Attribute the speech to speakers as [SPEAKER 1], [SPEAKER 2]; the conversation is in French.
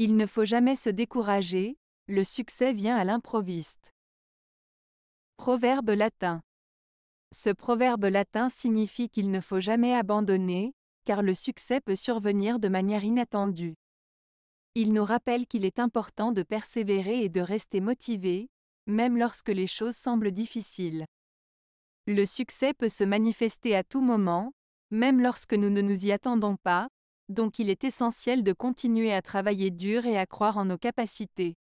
[SPEAKER 1] Il ne faut jamais se décourager, le succès vient à l'improviste. Proverbe latin. Ce proverbe latin signifie qu'il ne faut jamais abandonner, car le succès peut survenir de manière inattendue. Il nous rappelle qu'il est important de persévérer et de rester motivé, même lorsque les choses semblent difficiles. Le succès peut se manifester à tout moment, même lorsque nous ne nous y attendons pas, donc il est essentiel de continuer à travailler dur et à croire en nos capacités.